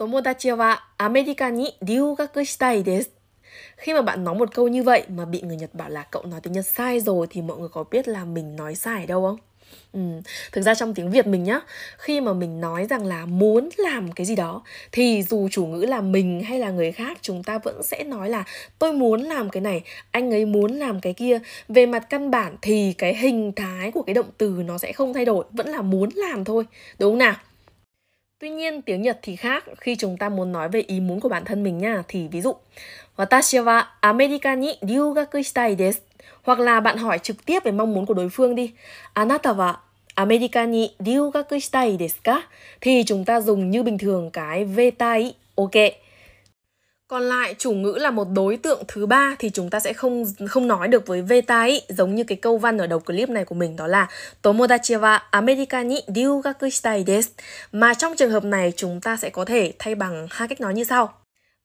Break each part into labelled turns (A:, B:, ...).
A: Tôi America các 友達はアメリカに留学したいです Khi mà bạn nói một câu như vậy mà bị người Nhật bảo là cậu nói tiếng Nhật sai rồi thì mọi người có biết là mình nói sai ở đâu không? Ừ. Thực ra trong tiếng Việt mình nhá Khi mà mình nói rằng là muốn làm cái gì đó Thì dù chủ ngữ là mình hay là người khác Chúng ta vẫn sẽ nói là tôi muốn làm cái này Anh ấy muốn làm cái kia Về mặt căn bản thì cái hình thái của cái động từ nó sẽ không thay đổi Vẫn là muốn làm thôi Đúng không nào? Tuy nhiên tiếng Nhật thì khác khi chúng ta muốn nói về ý muốn của bản thân mình nha. Thì ví dụ, Watashi wa Amerika ni ryugaku shitai desu. Hoặc là bạn hỏi trực tiếp về mong muốn của đối phương đi. Anata wa Amerika ni ryugaku shitai desu ka? Thì chúng ta dùng như bình thường cái v vetai, ok còn lại chủ ngữ là một đối tượng thứ ba thì chúng ta sẽ không không nói được với v-tai giống như cái câu văn ở đầu clip này của mình đó là tomodachi wa amerika ni ryugaku shitai desu. Mà trong trường hợp này chúng ta sẽ có thể thay bằng hai cách nói như sau.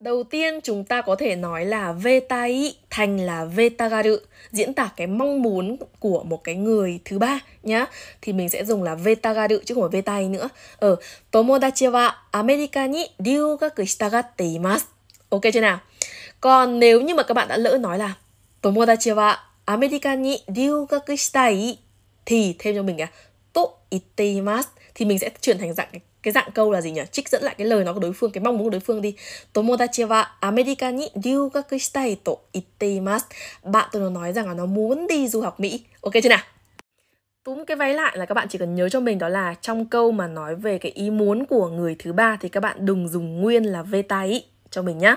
A: Đầu tiên chúng ta có thể nói là v-tai thành là vetagaru, diễn tả cái mong muốn của một cái người thứ ba nhá. Thì mình sẽ dùng là vetagaru chứ không phải tai nữa. Ở ờ, tomodachi wa amerika ni ryugaku shitagatte imasu Ok chưa nào? Còn nếu như mà các bạn đã lỡ nói là Tomodachi wa America ni ryugaku shitai thì thêm cho mình là to iteimasu thì mình sẽ chuyển thành dạng cái dạng câu là gì nhỉ? Trích dẫn lại cái lời nói của đối phương, cái mong muốn của đối phương đi. Tomodachi wa America ni ryugaku shitai to iteimasu. Bạn tôi nó nói rằng là nó muốn đi du học Mỹ. Ok chưa nào? túm cái váy lại là các bạn chỉ cần nhớ cho mình đó là trong câu mà nói về cái ý muốn của người thứ ba thì các bạn đừng dùng nguyên là vê tay cho mình nhé.